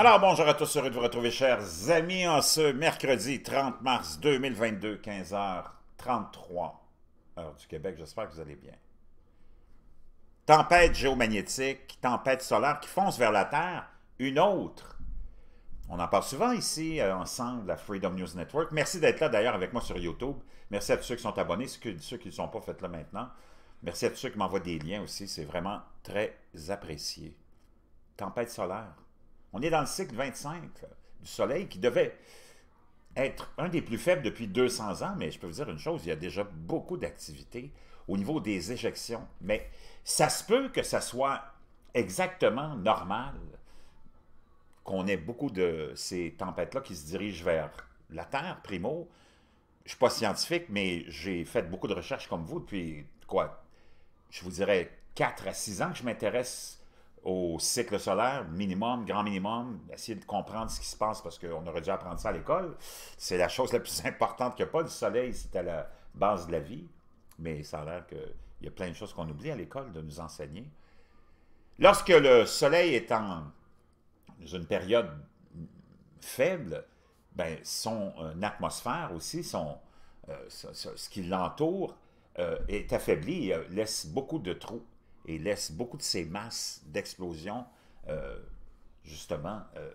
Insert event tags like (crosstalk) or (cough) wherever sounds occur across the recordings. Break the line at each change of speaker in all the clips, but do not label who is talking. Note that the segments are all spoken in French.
Alors bonjour à tous, heureux de vous retrouver chers amis en ce mercredi 30 mars 2022, 15h33, heure du Québec, j'espère que vous allez bien. Tempête géomagnétique, tempête solaire qui fonce vers la Terre, une autre. On en parle souvent ici euh, ensemble à Freedom News Network. Merci d'être là d'ailleurs avec moi sur YouTube. Merci à tous ceux qui sont abonnés, ceux qui ne sont pas, faites là maintenant. Merci à tous ceux qui m'envoient des liens aussi, c'est vraiment très apprécié. Tempête solaire. On est dans le cycle 25 euh, du Soleil qui devait être un des plus faibles depuis 200 ans, mais je peux vous dire une chose, il y a déjà beaucoup d'activités au niveau des éjections. Mais ça se peut que ça soit exactement normal qu'on ait beaucoup de ces tempêtes-là qui se dirigent vers la Terre, primo. Je ne suis pas scientifique, mais j'ai fait beaucoup de recherches comme vous depuis, quoi, je vous dirais 4 à 6 ans que je m'intéresse au cycle solaire, minimum, grand minimum, essayer de comprendre ce qui se passe parce qu'on aurait dû apprendre ça à l'école. C'est la chose la plus (laughs) importante qu'il n'y a pas. du soleil, c'est à la base de la vie, mais ça a l'air qu'il y a plein de choses qu'on oublie à l'école de nous enseigner. Lorsque le soleil est en une période faible, ben, son euh, atmosphère aussi, euh, ce, qui l'entoure, euh, est affaibli, laisse beaucoup de trous et laisse beaucoup de ces masses d'explosion, euh, justement, euh,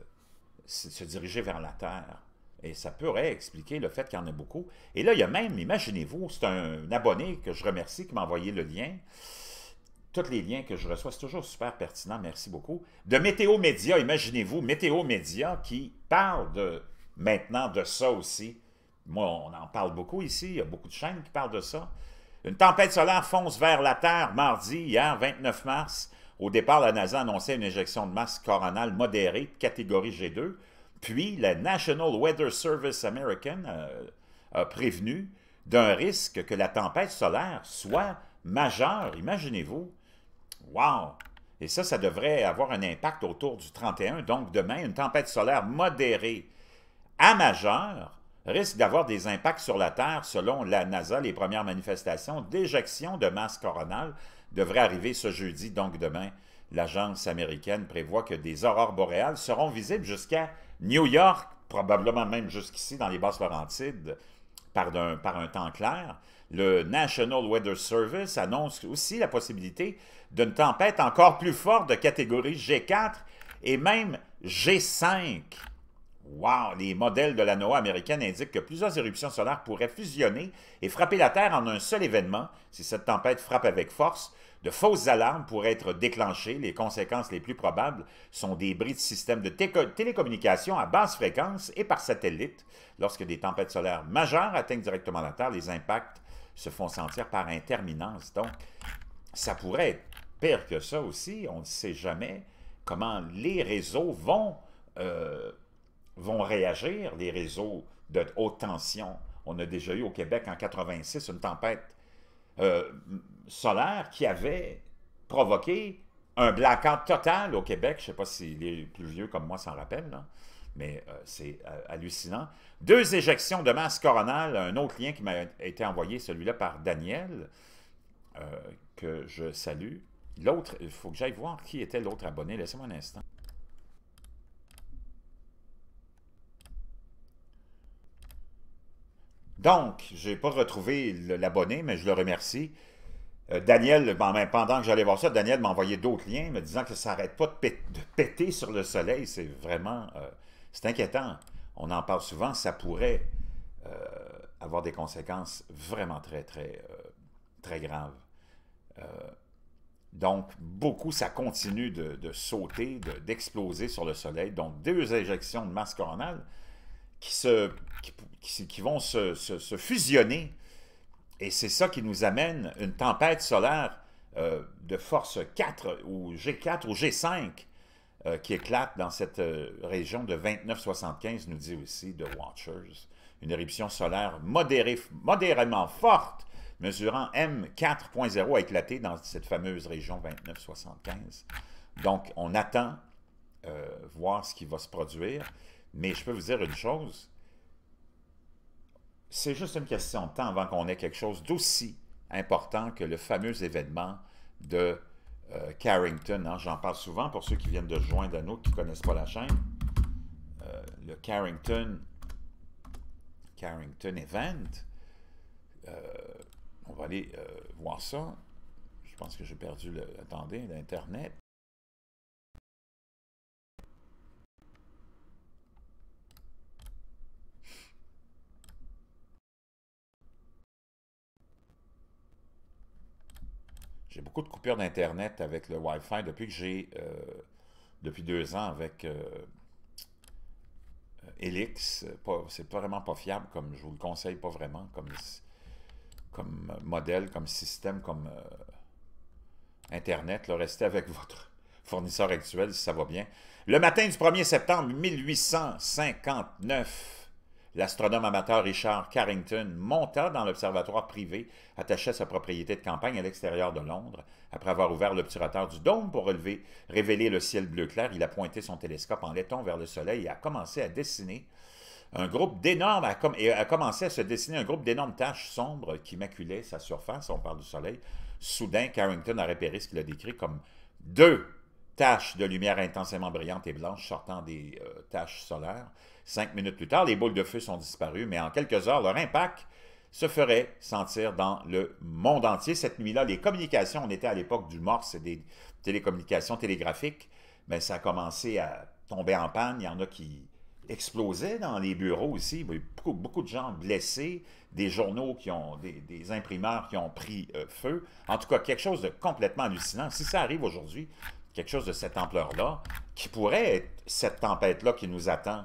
se diriger vers la Terre. Et ça pourrait expliquer le fait qu'il y en a beaucoup. Et là, il y a même, imaginez-vous, c'est un, abonné que je remercie qui m'a envoyé le lien. Tous les liens que je reçois, c'est toujours super pertinent, merci beaucoup. De Météo Média, imaginez-vous, Météo Média qui parle de, maintenant de ça aussi. Moi, on en parle beaucoup ici, il y a beaucoup de chaînes qui parlent de ça. Une tempête solaire fonce vers la Terre mardi, hier, 29 mars. Au départ, la NASA annonçait une éjection de masse coronale modérée catégorie G2. Puis, la National Weather Service American euh, a prévenu d'un risque que la tempête solaire soit majeure. Imaginez-vous. Wow! Et ça, ça devrait avoir un impact autour du 31. Donc, demain, une tempête solaire modérée à majeure risque d'avoir des impacts sur la Terre. Selon la NASA, les premières manifestations d'éjection de masse coronale devraient arriver ce jeudi, donc demain. L'agence américaine prévoit que des aurores boréales seront visibles jusqu'à New York, probablement même jusqu'ici dans les Basses-Laurentides, par par un temps clair. Le National Weather Service annonce aussi la possibilité d'une tempête encore plus forte de catégorie G4 et même G5 Wow! Les modèles de la NOAA américaine indiquent que plusieurs éruptions solaires pourraient fusionner et frapper la Terre en un seul événement. Si cette tempête frappe avec force, de fausses alarmes pourraient être déclenchées. Les conséquences les plus probables sont des bris de systèmes de télécommunications à basse fréquence et par satellite. Lorsque des tempêtes solaires majeures atteignent directement la Terre, les impacts se font sentir par interminence. Donc, ça pourrait être pire que ça aussi. On ne sait jamais comment les réseaux vont... Euh, vont réagir, les réseaux de haute tension. On a déjà eu au Québec en 86 une tempête euh, solaire qui avait provoqué un blackout total au Québec. Je ne sais pas si les plus vieux comme moi s'en rappellent, mais euh, c'est euh, hallucinant. Deux éjections de masse coronale, un autre lien qui m'a été envoyé, celui-là par Daniel, que je salue. L'autre, il faut que j'aille voir qui était l'autre abonné. Laissez-moi un instant. Donc, je n'ai pas retrouvé l'abonné, mais je le remercie. Euh, Daniel, ben, ben, pendant que j'allais voir ça, Daniel m'a envoyé d'autres liens me disant que ça n'arrête pas de, péter sur le soleil. C'est vraiment... Euh, c'est inquiétant. On en parle souvent. Ça pourrait euh, avoir des conséquences vraiment très, très, très graves. donc, beaucoup, ça continue de, sauter, d'exploser sur le soleil. Donc, deux éjections de masse coronale qui, se, qui, vont se, fusionner. Et c'est ça qui nous amène une tempête solaire euh, de force 4 ou G4 ou G5 euh, qui éclate dans cette euh, région de 2975, nous dit aussi The Watchers. Une éruption solaire modérée, modérément forte, mesurant M4.0 a éclaté dans cette fameuse région 2975. Donc, on attend voir ce qui va se produire. Mais je peux vous dire une chose, c'est juste une question de temps avant qu'on ait quelque chose d'aussi important que le fameux événement de euh, Carrington. Hein. J'en parle souvent pour ceux qui viennent de joindre à nous, qui ne connaissent pas la chaîne. Euh, le Carrington, Carrington Event. Euh, on va aller voir ça. Je pense que j'ai perdu le... l'Internet. J'ai beaucoup de coupures d'Internet avec le Wi-Fi depuis que j'ai, euh, depuis deux ans avec euh, euh, Elix. C'est pas vraiment pas fiable, comme je vous le conseille pas vraiment, comme, comme modèle, comme système, comme Internet. Le restez avec (laughs) votre fournisseur actuel si ça va bien. Le matin du 1er septembre 1859, l'astronome amateur Richard Carrington monta dans l'observatoire privé attaché à sa propriété de campagne à l'extérieur de Londres. Après avoir ouvert l'obturateur du dôme pour relever, révéler le ciel bleu clair, il a pointé son télescope en laiton vers le soleil et a commencé à dessiner un groupe d'énormes, commencé à se dessiner un groupe d'énormes taches sombres qui maculaient sa surface, on parle du soleil. Soudain, Carrington a repéré ce qu'il a décrit comme deux taches de lumière intensément brillantes et blanches sortant des euh, taches solaires. Cinq minutes plus tard, les boules de feu sont disparues, mais en quelques heures, leur impact se ferait sentir dans le monde entier. Cette nuit-là, les communications, on était à l'époque du morse et des télécommunications télégraphiques, mais ça a commencé à tomber en panne. Il y en a qui explosaient dans les bureaux aussi. Beaucoup, beaucoup de gens blessés, des journaux qui ont, des, imprimeurs qui ont pris euh, feu. En tout cas, quelque chose de complètement hallucinant. Si ça arrive aujourd'hui, quelque chose de cette ampleur-là, qui pourrait être cette tempête-là qui nous attend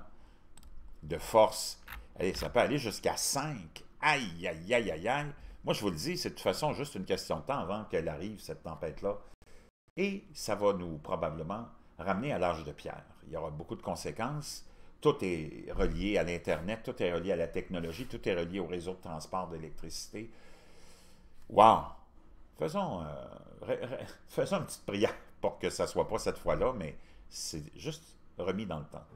de force. Allez, ça peut aller jusqu'à 5. Aïe, aïe, aïe, aïe, aïe. Moi, je vous le dis, c'est de toute façon juste une question de temps avant qu'elle arrive, cette tempête-là. Et ça va nous probablement ramener à l'âge de pierre. Il y aura beaucoup de conséquences. Tout est relié à l'Internet, tout est relié à la technologie, tout est relié au réseau de transport d'électricité. Wow! Faisons, euh, (laughs) faisons une petite prière pour que ça soit pas cette fois-là, mais c'est juste remis dans le temps.